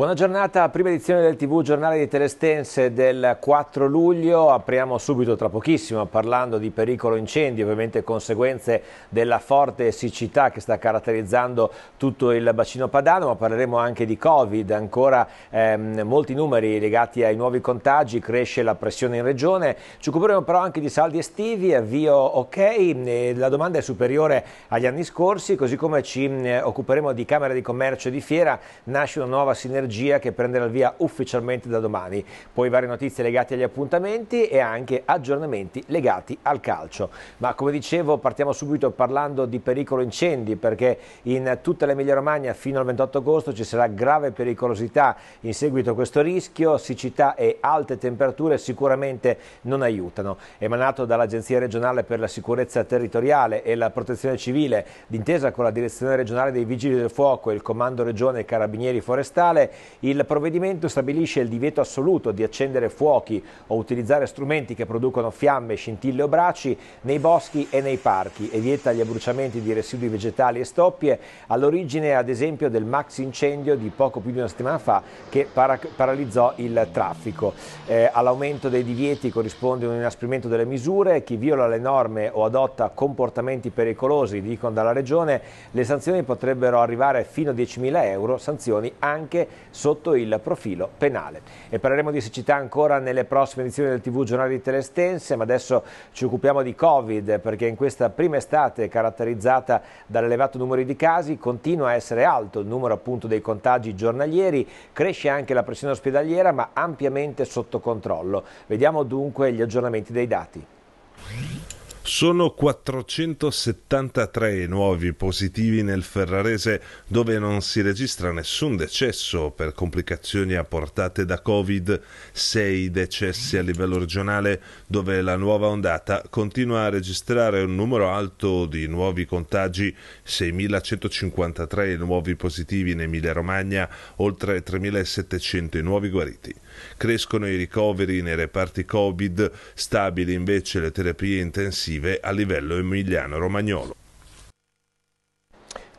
Buona giornata, prima edizione del TV Giornale di Telestense del 4 luglio. Apriamo subito tra pochissimo parlando di pericolo incendi, ovviamente conseguenze della forte siccità che sta caratterizzando tutto il bacino padano, ma parleremo anche di Covid, ancora ehm, molti numeri legati ai nuovi contagi, cresce la pressione in regione. Ci occuperemo però anche di saldi estivi, avvio ok, la domanda è superiore agli anni scorsi, così come ci eh, occuperemo di Camera di Commercio e di Fiera, nasce una nuova sinergia Energia che prenderà il via ufficialmente da domani. Poi varie notizie legate agli appuntamenti e anche aggiornamenti legati al calcio. Ma come dicevo partiamo subito parlando di pericolo incendi perché in tutta l'Emilia Romagna fino al 28 agosto ci sarà grave pericolosità in seguito a questo rischio, siccità e alte temperature sicuramente non aiutano. Emanato dall'Agenzia regionale per la sicurezza territoriale e la protezione civile, d'intesa con la direzione regionale dei Vigili del Fuoco e il Comando Regione Carabinieri Forestale, il provvedimento stabilisce il divieto assoluto di accendere fuochi o utilizzare strumenti che producono fiamme, scintille o bracci nei boschi e nei parchi e vieta gli abbruciamenti di residui vegetali e stoppie all'origine ad esempio del max incendio di poco più di una settimana fa che para paralizzò il traffico. Eh, All'aumento dei divieti corrisponde un inasprimento delle misure, chi viola le norme o adotta comportamenti pericolosi, dicono dalla Regione, le sanzioni potrebbero arrivare fino a 10.000 euro, sanzioni anche sotto il profilo penale. E parleremo di siccità ancora nelle prossime edizioni del TV Giornale di Telestense, ma adesso ci occupiamo di Covid perché in questa prima estate caratterizzata dall'elevato numero di casi continua a essere alto il numero appunto dei contagi giornalieri, cresce anche la pressione ospedaliera ma ampiamente sotto controllo. Vediamo dunque gli aggiornamenti dei dati. Sono 473 nuovi positivi nel Ferrarese dove non si registra nessun decesso per complicazioni apportate da Covid, 6 decessi a livello regionale dove la nuova ondata continua a registrare un numero alto di nuovi contagi, 6.153 nuovi positivi in Emilia Romagna, oltre 3.700 nuovi guariti. Crescono i ricoveri nei reparti Covid, stabili invece le terapie intensive a livello emiliano-romagnolo.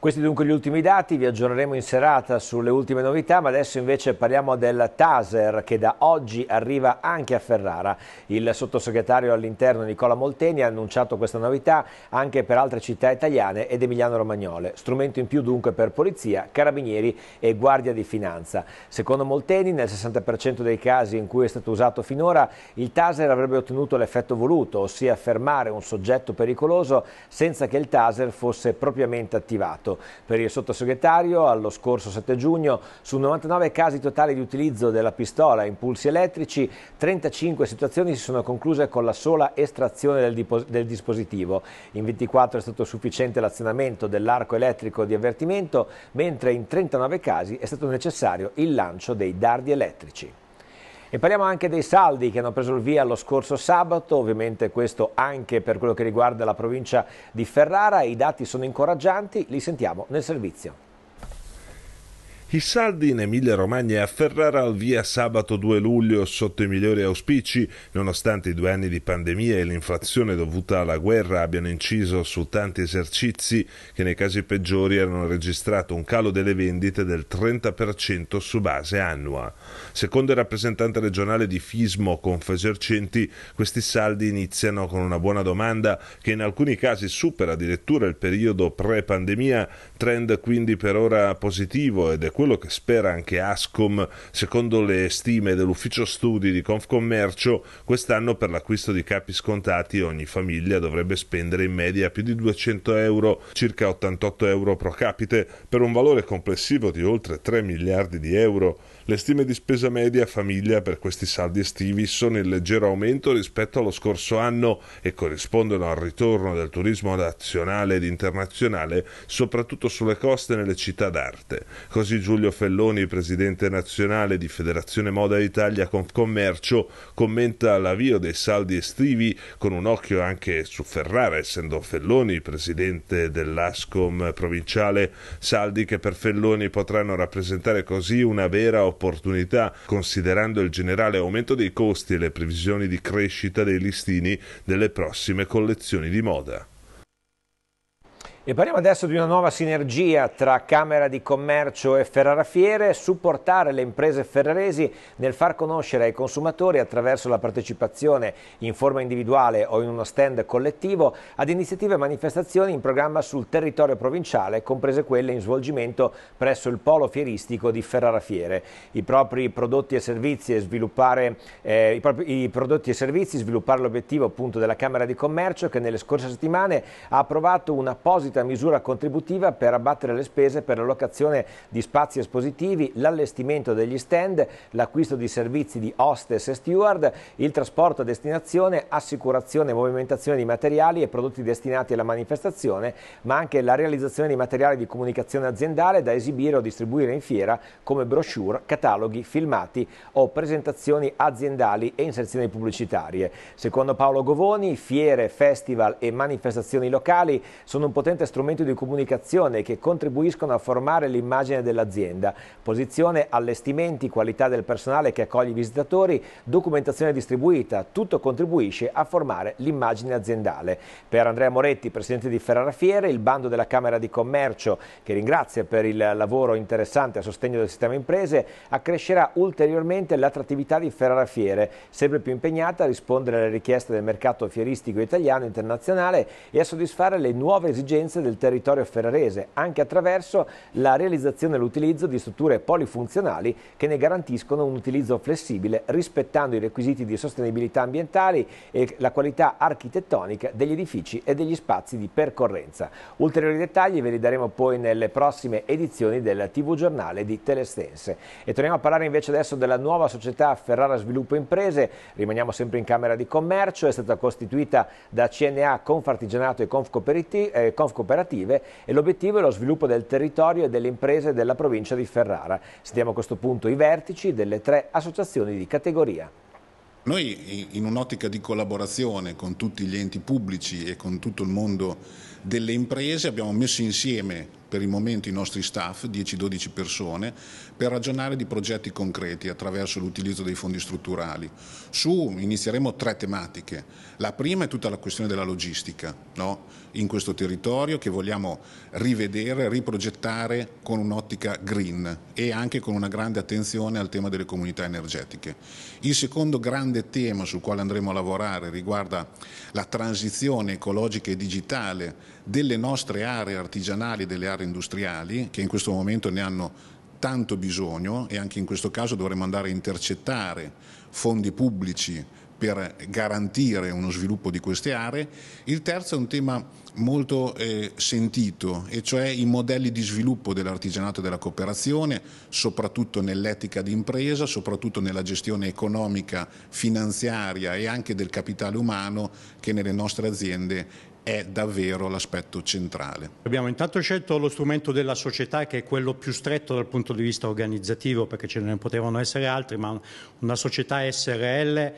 Questi dunque gli ultimi dati, vi aggiorneremo in serata sulle ultime novità, ma adesso invece parliamo del Taser che da oggi arriva anche a Ferrara. Il sottosegretario all'interno Nicola Molteni ha annunciato questa novità anche per altre città italiane ed Emiliano Romagnole, strumento in più dunque per polizia, carabinieri e guardia di finanza. Secondo Molteni nel 60% dei casi in cui è stato usato finora il Taser avrebbe ottenuto l'effetto voluto, ossia fermare un soggetto pericoloso senza che il Taser fosse propriamente attivato fatto certo, per il sottosegretario allo scorso 7 giugno su 99 casi totali di utilizzo della pistola a impulsi elettrici 35 situazioni si sono concluse con la sola estrazione del, del dispositivo in 24 è stato sufficiente l'azionamento dell'arco elettrico di avvertimento mentre in 39 casi è stato necessario il lancio dei dardi elettrici e parliamo anche dei saldi che hanno preso il via lo scorso sabato, ovviamente questo anche per quello che riguarda la provincia di Ferrara, i dati sono incoraggianti, li sentiamo nel servizio. I saldi in Emilia Romagna e a Ferrara al via sabato 2 luglio sotto i migliori auspici, nonostante i due anni di pandemia e l'inflazione dovuta alla guerra abbiano inciso su tanti esercizi che nei casi peggiori erano registrato un calo delle vendite del 30% su base annua. Secondo il rappresentante regionale di Fismo Confesercenti, questi saldi iniziano con una buona domanda che in alcuni casi supera addirittura il periodo pre-pandemia, trend quindi per ora positivo ed è quello che spera anche Ascom, secondo le stime dell'ufficio studi di Confcommercio, quest'anno per l'acquisto di capi scontati ogni famiglia dovrebbe spendere in media più di 200 euro, circa 88 euro pro capite, per un valore complessivo di oltre 3 miliardi di euro. Le stime di spesa media famiglia per questi saldi estivi sono in leggero aumento rispetto allo scorso anno e corrispondono al ritorno del turismo nazionale ed internazionale, soprattutto sulle coste e nelle città d'arte. Così Giulio Felloni, presidente nazionale di Federazione Moda Italia Confcommercio, commenta l'avvio dei saldi estivi con un occhio anche su Ferrara, essendo Felloni presidente dell'ASCOM provinciale, saldi che per Felloni potranno rappresentare così una vera opportunità, considerando il generale aumento dei costi e le previsioni di crescita dei listini delle prossime collezioni di moda. E parliamo adesso di una nuova sinergia tra Camera di Commercio e Ferrara Fiere, supportare le imprese ferraresi nel far conoscere ai consumatori attraverso la partecipazione in forma individuale o in uno stand collettivo ad iniziative e manifestazioni in programma sul territorio provinciale, comprese quelle in svolgimento presso il polo fieristico di Ferrarafiere. I propri prodotti e servizi sviluppare eh, i propri, i prodotti e servizi, sviluppare l'obiettivo appunto della Camera di Commercio che nelle scorse settimane ha approvato una apposita apposita misura contributiva per abbattere le spese per l'allocazione di spazi espositivi, l'allestimento degli stand, l'acquisto di servizi di hostess e steward, il trasporto a destinazione, assicurazione e movimentazione di materiali e prodotti destinati alla manifestazione, ma anche la realizzazione di materiali di comunicazione aziendale da esibire o distribuire in fiera come brochure, cataloghi, filmati o presentazioni aziendali e inserzioni pubblicitarie. Secondo Paolo Govoni, fiere, festival e manifestazioni locali sono un potente sicuramente strumenti di comunicazione che contribuiscono a formare l'immagine dell'azienda, posizione, allestimenti, qualità del personale che accoglie i visitatori, documentazione distribuita, tutto contribuisce a formare l'immagine aziendale. Per Andrea Moretti, presidente di Ferrara Fiere, il bando della Camera di Commercio, che ringrazia per il lavoro interessante a sostegno del sistema imprese, accrescerà ulteriormente l'attrattività di Ferrara Fiere, sempre più impegnata a rispondere alle richieste del mercato fieristico italiano e internazionale e a soddisfare le nuove esigenze esigenze del territorio ferrarese, anche attraverso la realizzazione e l'utilizzo di strutture polifunzionali che ne garantiscono un utilizzo flessibile rispettando i requisiti di sostenibilità ambientali e la qualità architettonica degli edifici e degli spazi di percorrenza. Ulteriori dettagli ve li daremo poi nelle prossime edizioni del TV Giornale di Telestense. E torniamo a parlare invece adesso della nuova società Ferrara Sviluppo Imprese, rimaniamo sempre in Camera di Commercio, è stata costituita da CNA, Confartigianato e Confcoperti, eh, Confcoperti cooperative e l'obiettivo è lo sviluppo del territorio e delle imprese della provincia di Ferrara. Sentiamo a questo punto i vertici delle tre associazioni di categoria. Noi in un'ottica di collaborazione con tutti gli enti pubblici e con tutto il mondo delle imprese abbiamo messo insieme per il momento i nostri staff, 10-12 persone, per ragionare di progetti concreti attraverso l'utilizzo dei fondi strutturali. Su inizieremo tre tematiche. La prima è tutta la questione della logistica no? in questo territorio che vogliamo rivedere, riprogettare con un'ottica green e anche con una grande attenzione al tema delle comunità energetiche. Il secondo grande tema sul quale andremo a lavorare riguarda la transizione ecologica e digitale delle nostre aree artigianali e delle aree industriali che in questo momento ne hanno tanto bisogno e anche in questo caso dovremmo andare a intercettare fondi pubblici per garantire uno sviluppo di queste aree. Il terzo è un tema molto eh, sentito, e cioè i modelli di sviluppo dell'artigianato e della cooperazione, soprattutto nell'etica d'impresa, soprattutto nella gestione economica, finanziaria e anche del capitale umano che nelle nostre aziende è davvero l'aspetto centrale. Abbiamo intanto scelto lo strumento della società che è quello più stretto dal punto di vista organizzativo perché ce ne potevano essere altri, ma una società SRL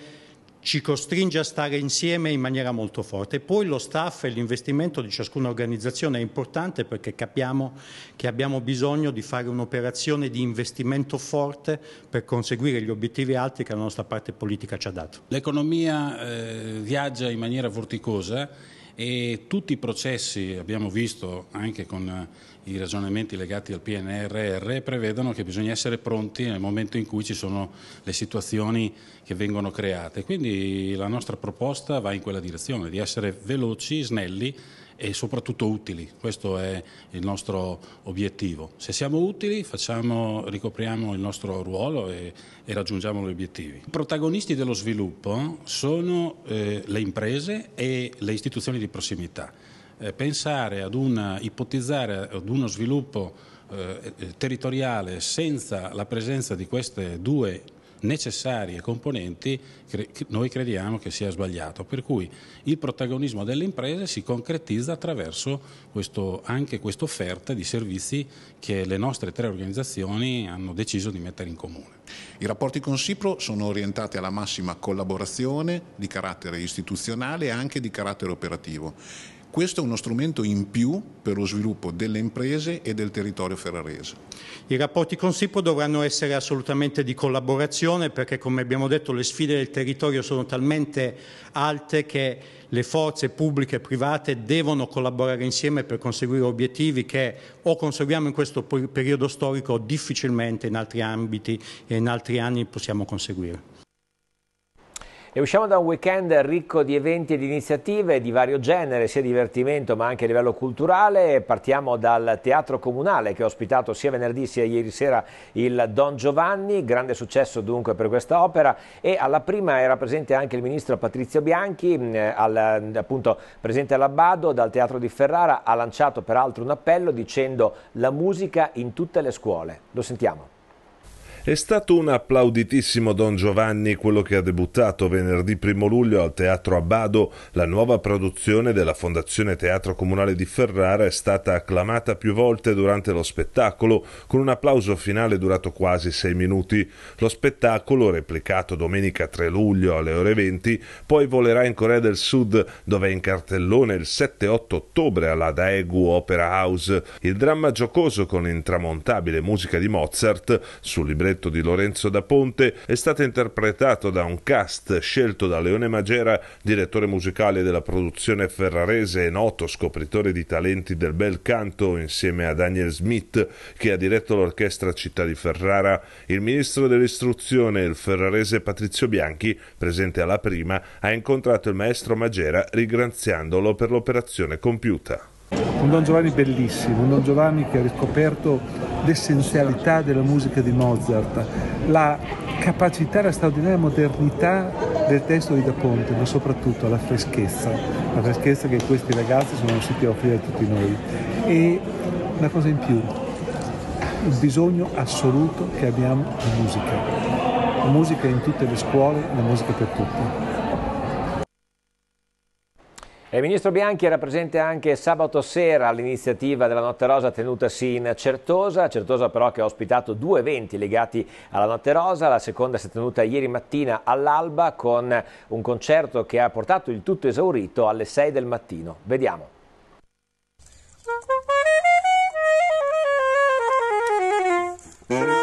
ci costringe a stare insieme in maniera molto forte. E poi lo staff e l'investimento di ciascuna organizzazione è importante perché capiamo che abbiamo bisogno di fare un'operazione di investimento forte per conseguire gli obiettivi alti che la nostra parte politica ci ha dato. L'economia eh, viaggia in maniera vorticosa e tutti i processi, abbiamo visto anche con eh, i ragionamenti legati al PNRR, prevedono che bisogna essere pronti nel momento in cui ci sono le situazioni che vengono create. Quindi la nostra proposta va in quella direzione, di essere veloci, snelli e soprattutto utili, questo è il nostro obiettivo. Se siamo utili facciamo, ricopriamo il nostro ruolo e, e, raggiungiamo gli obiettivi. I protagonisti dello sviluppo sono eh, le imprese e le istituzioni di prossimità. Eh, pensare ad una, ipotizzare ad uno sviluppo eh, eh, territoriale senza la presenza di queste due necessarie componenti cre- noi crediamo che sia sbagliato. Per cui il protagonismo delle imprese si concretizza attraverso questo, anche questa offerta di servizi che le nostre tre organizzazioni hanno deciso di mettere in comune. I rapporti con Cipro sono orientati alla massima collaborazione di carattere istituzionale e anche di carattere operativo. Questo è uno strumento in più per lo sviluppo delle imprese e del territorio ferrarese. I rapporti con SIPO dovranno essere assolutamente di collaborazione perché come abbiamo detto le sfide del territorio sono talmente alte che le forze pubbliche e private devono collaborare insieme per conseguire obiettivi che o conseguiamo in questo periodo storico o difficilmente in altri ambiti e in altri anni possiamo conseguire. E usciamo da un weekend ricco di eventi e di iniziative di vario genere, sia divertimento ma anche a livello culturale. Partiamo dal Teatro Comunale che ha ospitato sia venerdì sia ieri sera il Don Giovanni, grande successo dunque per questa opera e alla prima era presente anche il ministro Patrizio Bianchi, mm, al, mm, appunto presente all'Abbado dal Teatro di Ferrara, ha lanciato peraltro un appello dicendo la musica in tutte le scuole. Lo sentiamo. È stato un applauditissimo Don Giovanni quello che ha debuttato venerdì 1 luglio al Teatro Abbado. La nuova produzione della Fondazione Teatro Comunale di Ferrara è stata acclamata più volte durante lo spettacolo, con un applauso finale durato quasi sei minuti. Lo spettacolo, replicato domenica 3 luglio alle ore 20, poi volerà in Corea del Sud, dove è in cartellone il 7-8 ottobre alla Daegu Opera House. Il dramma giocoso con intramontabile musica di Mozart, sul libretto libretto di Lorenzo da Ponte, è stato interpretato da un cast scelto da Leone Magera, direttore musicale della produzione ferrarese e noto scopritore di talenti del bel canto insieme a Daniel Smith, che ha diretto l'orchestra Città di Ferrara. Il ministro dell'istruzione, il ferrarese Patrizio Bianchi, presente alla prima, ha incontrato il maestro Magera ringraziandolo per l'operazione compiuta. Un Don Giovanni bellissimo, un Don Giovanni che ha riscoperto l'essenzialità della musica di Mozart, la capacità, la straordinaria modernità del testo di Da Ponte, ma soprattutto la freschezza, la freschezza che questi ragazzi sono riusciti a offrire a tutti noi. E una cosa in più, il bisogno assoluto che abbiamo di musica. La musica in tutte le scuole, la musica per tutti. Il ministro Bianchi era presente anche sabato sera all'iniziativa della Notte Rosa tenutasi in Certosa, Certosa però che ha ospitato due eventi legati alla Notte Rosa, la seconda si è tenuta ieri mattina all'alba con un concerto che ha portato il tutto esaurito alle 6 del mattino. Vediamo. Mm-hmm.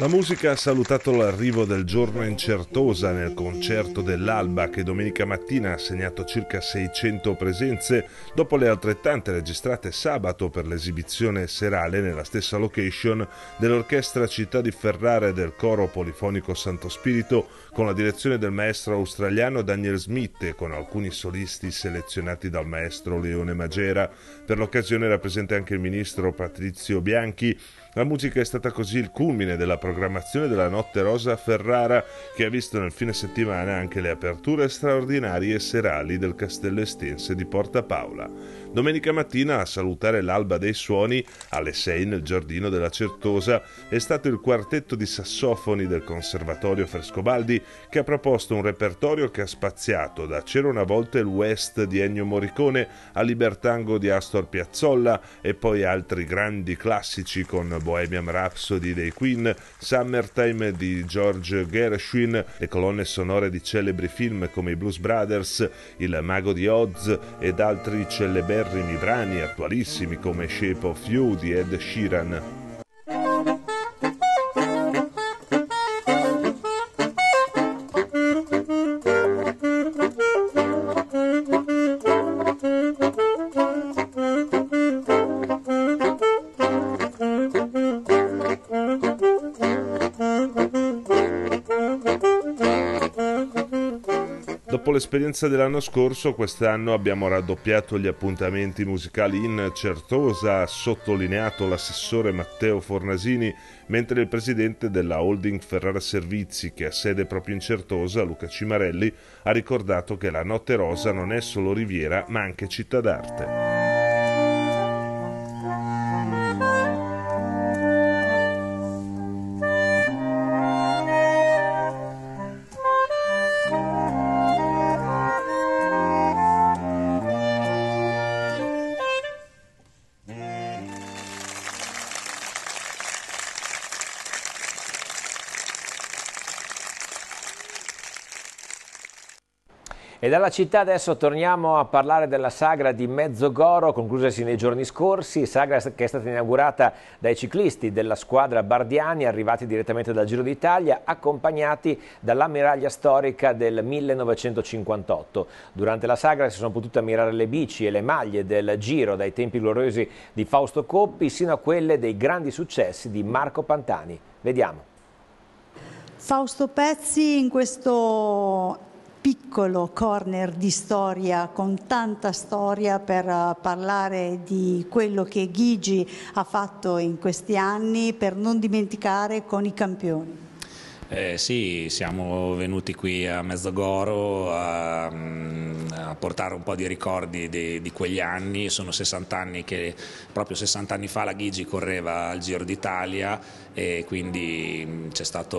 La musica ha salutato l'arrivo del giorno incertosa nel concerto dell'Alba che domenica mattina ha segnato circa 600 presenze dopo le altrettante registrate sabato per l'esibizione serale nella stessa location dell'Orchestra Città di Ferrara e del Coro Polifonico Santo Spirito con la direzione del maestro australiano Daniel Smith e con alcuni solisti selezionati dal maestro Leone Magera. Per l'occasione era presente anche il ministro Patrizio Bianchi la musica è stata così il culmine della programmazione della Notte Rosa a Ferrara, che ha visto nel fine settimana anche le aperture straordinarie serali del Castello Estense di Porta Paola. Domenica mattina a salutare l'alba dei suoni alle 6 nel giardino della Certosa è stato il quartetto di sassofoni del Conservatorio Frescobaldi che ha proposto un repertorio che ha spaziato da C'era una volta il West di Ennio Morricone a Libertango di Astor Piazzolla e poi altri grandi classici con Bohemian Rhapsody dei Queen, Summertime di George Gershwin, le colonne sonore di celebri film come i Blues Brothers, Il Mago di Oz ed altri celeberrimi brani attualissimi come Shape of You di Ed Sheeran. Dopo l'esperienza dell'anno scorso, quest'anno abbiamo raddoppiato gli appuntamenti musicali in Certosa, ha sottolineato l'assessore Matteo Fornasini, mentre il presidente della holding Ferrara Servizi, che ha sede proprio in Certosa, Luca Cimarelli, ha ricordato che la Notte Rosa non è solo riviera, ma anche città d'arte. E dalla città adesso torniamo a parlare della sagra di Mezzogoro, conclusasi nei giorni scorsi, sagra che è stata inaugurata dai ciclisti della squadra Bardiani, arrivati direttamente dal Giro d'Italia, accompagnati dall'ammiraglia storica del 1958. Durante la sagra si sono potute ammirare le bici e le maglie del Giro, dai tempi gloriosi di Fausto Coppi sino a quelle dei grandi successi di Marco Pantani. Vediamo. Fausto Pezzi in questo piccolo corner di storia con tanta storia per eh, parlare di quello che Gigi ha fatto in questi anni per non dimenticare con i campioni. Eh, sì, siamo venuti qui a Mezzogoro a mm, portare un po' di ricordi di, di quegli anni, sono 60 anni che proprio 60 anni fa la Ghigi correva al Giro d'Italia e quindi mm, c'è stata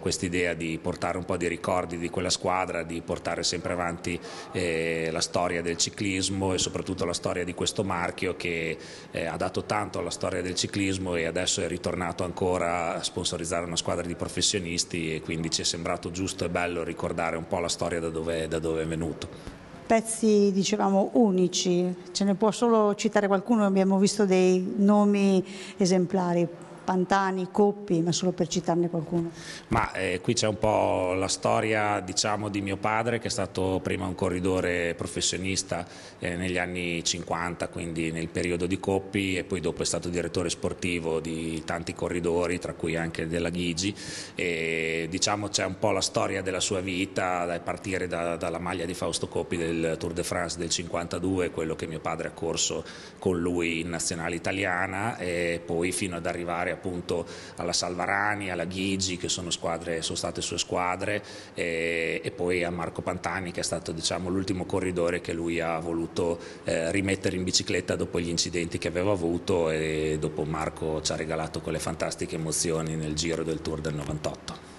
questa idea di portare un po' di ricordi di quella squadra, di portare sempre avanti eh, la storia del ciclismo e soprattutto la storia di questo marchio che eh, ha dato tanto alla storia del ciclismo e adesso è ritornato ancora a sponsorizzare una squadra di professionisti e quindi ci è sembrato giusto e bello ricordare un po' la storia da dove, da dove è venuto pezzi dicevamo unici, ce ne può solo citare qualcuno, abbiamo visto dei nomi esemplari. Pantani, Coppi, ma solo per citarne qualcuno. Ma eh, qui c'è un po' la storia diciamo, di mio padre che è stato prima un corridore professionista eh, negli anni 50, quindi nel periodo di Coppi e poi dopo è stato direttore sportivo di tanti corridori, tra cui anche della Ghigi e diciamo c'è un po' la storia della sua vita a partire da, dalla maglia di Fausto Coppi del Tour de France del 52, quello che mio padre ha corso con lui in nazionale italiana e poi fino ad arrivare appunto alla Salvarani, alla Ghigi che sono, squadre, sono state sue squadre e, e, poi a Marco Pantani che è stato diciamo, l'ultimo corridore che lui ha voluto eh, rimettere in bicicletta dopo gli incidenti che aveva avuto e dopo Marco ci ha regalato quelle fantastiche emozioni nel giro del Tour del 98.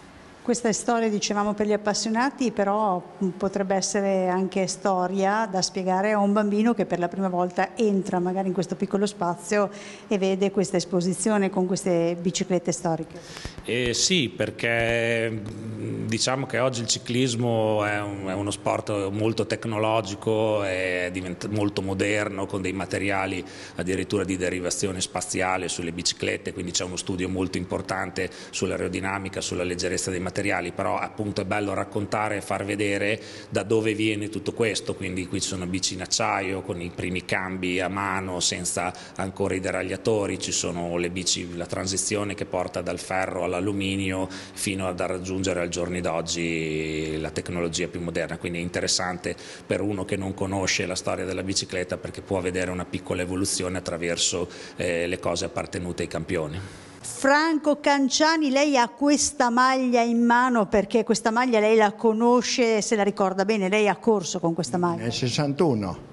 Questa è storia, dicevamo, per gli appassionati, però mm, potrebbe essere anche storia da spiegare a un bambino che per la prima volta entra magari in questo piccolo spazio e vede questa esposizione con queste biciclette storiche. Eh sì, perché mm, diciamo che oggi il ciclismo è, un, è uno sport molto tecnologico, è molto moderno, con dei materiali addirittura di derivazione spaziale sulle biciclette, quindi c'è uno studio molto importante sull'aerodinamica, sulla leggerezza dei materiali, però appunto è bello raccontare e far vedere da dove viene tutto questo, quindi qui ci sono bici in acciaio con i primi cambi a mano senza ancora i deragliatori, ci sono le bici, la transizione che porta dal ferro all'alluminio fino a raggiungere al giorno d'oggi la tecnologia più moderna, quindi è interessante per uno che non conosce la storia della bicicletta perché può vedere una piccola evoluzione attraverso eh, le cose appartenute ai campioni. Franco Canciani, lei ha questa maglia in mano perché questa maglia lei la conosce, se la ricorda bene, lei ha corso con questa maglia. Nel 61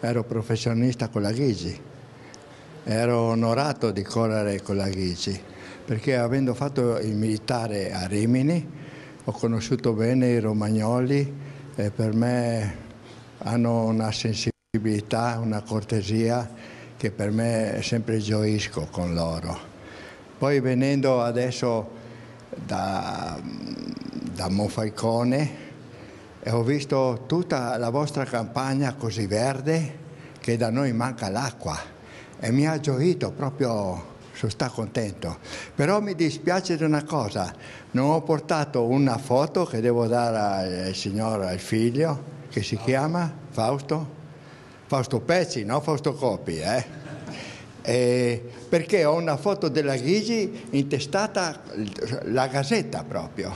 ero professionista con la Ghigi, ero onorato di correre con la Ghigi perché avendo fatto il militare a Rimini ho conosciuto bene i romagnoli e per me hanno una sensibilità, una cortesia che per me sempre gioisco con loro. Poi venendo adesso da, da Monfalcone eh, ho visto tutta la vostra campagna così verde che da noi manca l'acqua e mi ha gioito proprio sono stato contento. Però mi dispiace di una cosa, non ho portato una foto che devo dare al eh, signor, al figlio, che si chiama Fausto, Fausto Pezzi, no Fausto Copi, eh? Eh, perché ho una foto della Ghigi intestata la Gazzetta proprio,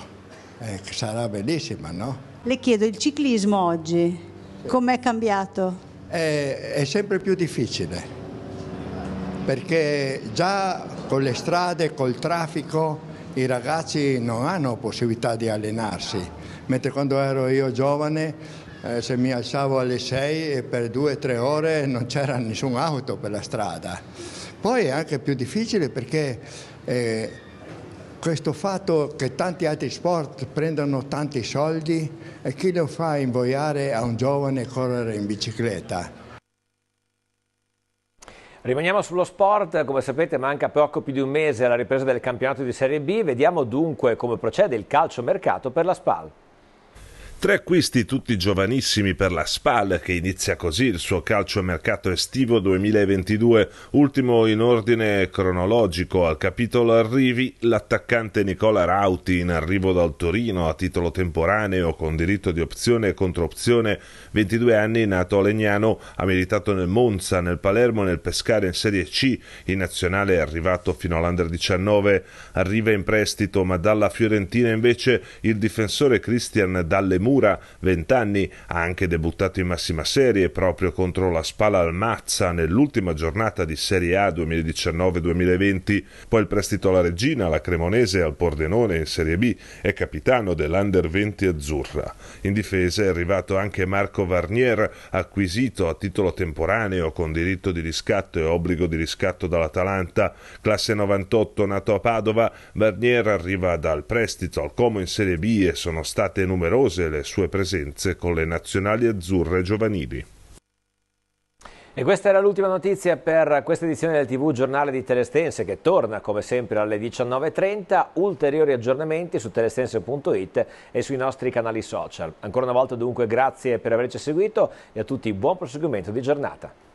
eh, sarà bellissima, no? Le chiedo, il ciclismo oggi com'è cambiato? Eh, è sempre più difficile perché già con le strade, col traffico, i ragazzi non hanno possibilità di allenarsi, mentre quando ero io giovane eh, se mi alzavo alle 6 e per 2-3 ore non c'era nessuna auto per la strada. Poi è anche più difficile perché eh, questo fatto che tanti altri sport prendono tanti soldi e chi lo fa invoiare a un giovane correre in bicicletta? Rimaniamo sullo sport, come sapete manca poco più di un mese alla ripresa del campionato di Serie B, vediamo dunque come procede il calcio mercato per la SPAL. Tre acquisti tutti giovanissimi per la SPAL che inizia così il suo calcio e mercato estivo 2022, ultimo in ordine cronologico al capitolo arrivi l'attaccante Nicola Rauti in arrivo dal Torino a titolo temporaneo con diritto di opzione e controopzione, 22 anni nato a Legnano, ha militato nel Monza, nel Palermo, nel Pescare in Serie C, in nazionale è arrivato fino all'Under 19, arriva in prestito ma dalla Fiorentina invece il difensore Christian Dallemù Nakamura, 20 anni, ha anche debuttato in massima serie proprio contro la Spala Almazza nell'ultima giornata di Serie A 2019-2020, poi il prestito alla Regina, alla Cremonese e al Pordenone in Serie B e capitano dell'Under 20 azzurra. In difesa è arrivato anche Marco Varnier, acquisito a titolo temporaneo con diritto di riscatto e obbligo di riscatto dall'Atalanta, classe 98 nato a Padova, Varnier arriva dal prestito al Como in Serie B e sono state numerose le le sue presenze con le nazionali azzurre giovanili. E questa era l'ultima notizia per questa edizione del TV Giornale di Telestense che torna come sempre alle 19.30. Ulteriori aggiornamenti su telestense.it e sui nostri canali social. Ancora una volta dunque grazie per averci seguito e a tutti buon proseguimento di giornata.